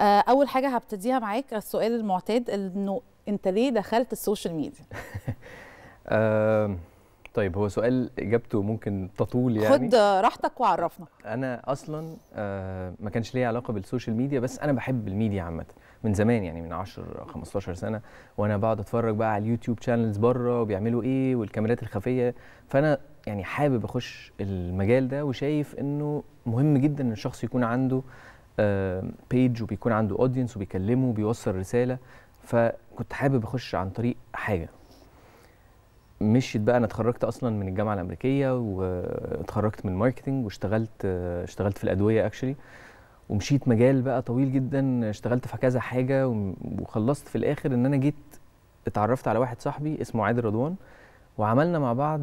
آه، اول حاجه هبتديها معاك السؤال المعتاد انه انت ليه دخلت السوشيال ميديا طيب هو سؤال اجابته ممكن تطول يعني خد راحتك وعرفنا انا اصلا آه، ما كانش ليا علاقه بالسوشيال ميديا بس انا بحب الميديا عامه من زمان يعني من 10 15 سنه وانا بقعد اتفرج بقى على اليوتيوب شانلز بره وبيعملوا ايه والكاميرات الخفيه فانا يعني حابب اخش المجال ده وشايف انه مهم جدا ان الشخص يكون عنده بيج آه، وبيكون عنده اودينس وبيكلمه وبيوصل رساله فكنت حابب اخش عن طريق حاجه مشيت بقى انا اتخرجت اصلا من الجامعه الامريكيه واتخرجت من ماركتنج واشتغلت اشتغلت في الادويه اكشلي ومشيت مجال بقى طويل جدا اشتغلت في كذا حاجه وخلصت في الاخر ان انا جيت اتعرفت على واحد صاحبي اسمه عادل رضوان وعملنا مع بعض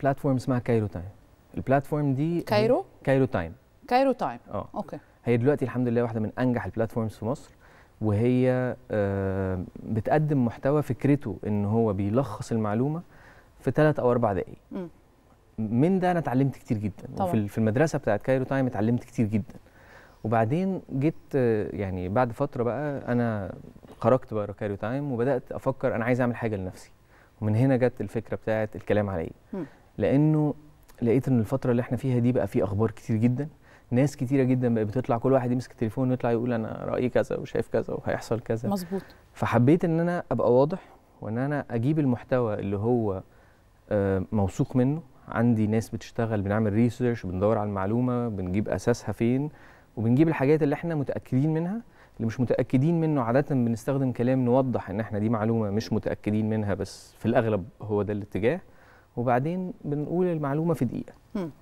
بلاتفورم اسمها كايرو تايم البلاتفورم دي كايرو كايرو تايم كايرو تايم اه اوكي هي دلوقتي الحمد لله واحده من انجح البلاتفورمز في مصر وهي آه، بتقدم محتوى فكرته ان هو بيلخص المعلومه في ثلاث او اربع دقائق من ده انا اتعلمت كتير جدا طبعا. وفي في المدرسه بتاعت كايرو تايم اتعلمت كتير جدا وبعدين جيت آه، يعني بعد فتره بقى انا خرجت بقى كايرو تايم وبدات افكر انا عايز اعمل حاجه لنفسي ومن هنا جت الفكره بتاعت الكلام على ايه لانه لقيت ان الفتره اللي احنا فيها دي بقى في اخبار كتير جدا ناس كتيره جدا بقت بتطلع كل واحد يمسك التليفون ويطلع يقول انا رايي كذا وشايف كذا وهيحصل كذا مظبوط فحبيت ان انا ابقى واضح وان انا اجيب المحتوى اللي هو آه، موثوق منه عندي ناس بتشتغل بنعمل ريسيرش بندور على المعلومه بنجيب اساسها فين وبنجيب الحاجات اللي احنا متاكدين منها اللي مش متاكدين منه عاده بنستخدم كلام نوضح ان احنا دي معلومه مش متاكدين منها بس في الاغلب هو ده الاتجاه وبعدين بنقول المعلومه في دقيقه